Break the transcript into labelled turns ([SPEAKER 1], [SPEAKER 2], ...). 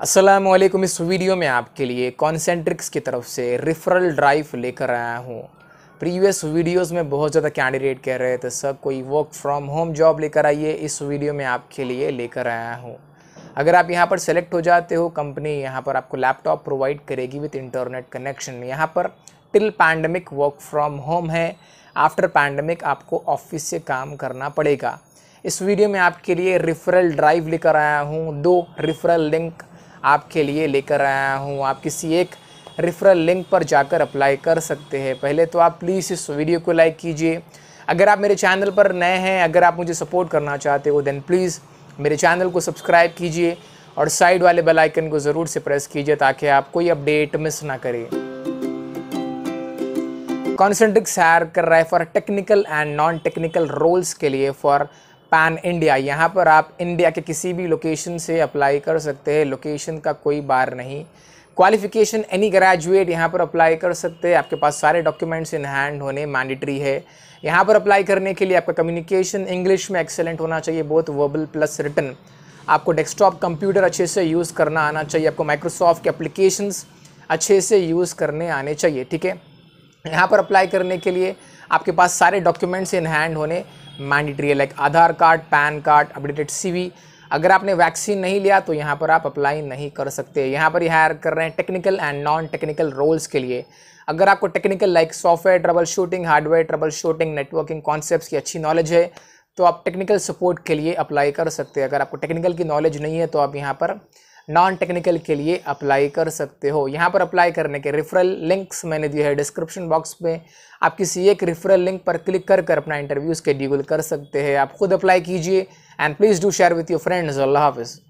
[SPEAKER 1] असलम इस वीडियो में आपके लिए कॉन्सेंट्रिक्स की तरफ से रिफरल ड्राइव लेकर आया हूँ प्रीवियस वीडियोस में बहुत ज़्यादा कैंडिडेट कह रहे थे सर कोई वर्क फ्रॉम होम जॉब लेकर आइए इस वीडियो में आपके लिए लेकर आया हूँ अगर आप यहाँ पर सेलेक्ट हो जाते हो कंपनी यहाँ पर आपको लैपटॉप प्रोवाइड करेगी विथ इंटरनेट कनेक्शन यहाँ पर till pandemic work from home है आफ्टर पैंडमिक आपको ऑफिस से काम करना पड़ेगा इस वीडियो में आपके लिए रिफरल ड्राइव लेकर आया हूँ दो रिफरल लिंक आपके लिए लेकर आया हूँ आप किसी एक रेफरल लिंक पर जाकर अप्लाई कर सकते हैं पहले तो आप प्लीज़ इस वीडियो को लाइक कीजिए अगर आप मेरे चैनल पर नए हैं अगर आप मुझे सपोर्ट करना चाहते हो दैन प्लीज़ मेरे चैनल को सब्सक्राइब कीजिए और साइड वाले बेल आइकन को ज़रूर से प्रेस कीजिए ताकि आप कोई अपडेट मिस ना करें कॉन्सेंट्रिक्स हायर कर रहा है for technical and non technical roles के लिए फॉर पैन इंडिया यहाँ पर आप इंडिया के किसी भी लोकेशन से अप्लाई कर सकते हैं लोकेशन का कोई बार नहीं क्वालिफिकेशन एनी ग्रेजुएट यहाँ पर अप्लाई कर सकते हैं आपके पास सारे डॉक्यूमेंट्स इन हैंड होने मैंडेटरी है यहाँ पर अप्लाई करने के लिए आपका कम्युनिकेशन इंग्लिश में एक्सेलेंट होना चाहिए बोथ वर्बल प्लस रिटर्न आपको डेस्कटॉप कंप्यूटर अच्छे से यूज़ करना आना चाहिए आपको माइक्रोसॉफ्ट के अप्लीकेशन अच्छे से यूज़ करने आने चाहिए ठीक है यहाँ पर अप्लाई करने के लिए आपके पास सारे डॉक्यूमेंट्स इन हैंड होने मैंडेटरी है like Aadhaar card PAN card updated CV अगर आपने वैक्सीन नहीं लिया तो यहाँ पर आप अप्लाई नहीं कर सकते यहाँ पर हायर कर रहे हैं technical and non technical roles के लिए अगर आपको technical like software troubleshooting hardware troubleshooting networking concept की अच्छी नॉलेज है तो आप टेक्निकल सपोर्ट के लिए अप्लाई कर सकते हैं अगर आपको टेक्निकल की नॉलेज नहीं है तो आप यहाँ पर नॉन टेक्निकल के लिए अप्लाई कर सकते हो यहाँ पर अप्लाई करने के रेफरल लिंक्स मैंने दिए है डिस्क्रिप्शन बॉक्स में आप किसी एक रेफरल लिंक पर क्लिक कर कर अपना इंटरव्यू स्केड्यूल कर सकते हैं आप खुद अप्लाई कीजिए and please do share with your friends अल्लाह हाफिज़